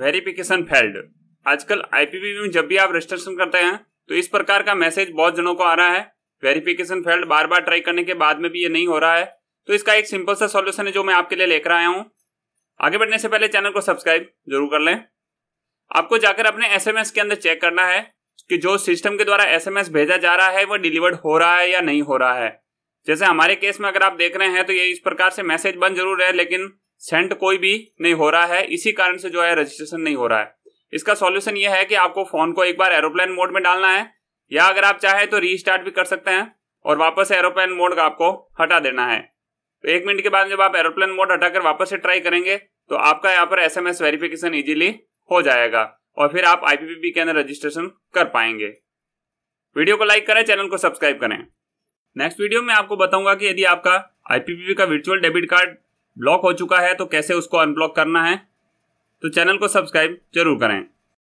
verification failed आजकल IPP में जब भी आप रजिस्ट्रेशन करते हैं तो इस प्रकार का मैसेज बहुत जनों को आ रहा है वेरिफिकेशन फेल्ड बार बार ट्राई करने के बाद में भी ये नहीं हो रहा है तो इसका एक सिंपल सा सॉल्यूशन है जो मैं आपके लिए लेकर आया हूँ आगे बढ़ने से पहले चैनल को सब्सक्राइब जरूर कर लें आपको जाकर अपने एसएमएस के अंदर चेक करना है कि जो सिस्टम के द्वारा एसएमएस भेजा जा रहा है वो डिलीवर्ड हो रहा है या नहीं हो रहा है जैसे हमारे केस में अगर आप देख रहे हैं तो ये इस प्रकार से मैसेज बंद जरूर है लेकिन सेंड कोई भी नहीं हो रहा है इसी कारण से जो है रजिस्ट्रेशन नहीं हो रहा है इसका सॉल्यूशन ये है कि आपको फोन को एक बार एरोप्लेन मोड में डालना है या अगर आप चाहें तो रीस्टार्ट भी कर सकते हैं और वापस एरोप्लेन मोड का आपको हटा देना है तो एक मिनट के बाद जब आप एरोप्लेन मोड हटाकर वापस से ट्राई करेंगे तो आपका यहाँ पर S M S verification easily हो जाएगा और फिर आप आईपीपीबी के अंदर रजिस्ट्रेशन कर पाएंगे वीडियो को लाइक करें चैनल को सब्सक्राइब करें नेक्स्ट वीडियो में आपको बताऊंगा कि यदि आपका आईपीपीबी का वर्चुअल डेबिट कार्ड ब्लॉक हो चुका है तो कैसे उसको अनब्लॉक करना है तो चैनल को सब्सक्राइब जरूर करें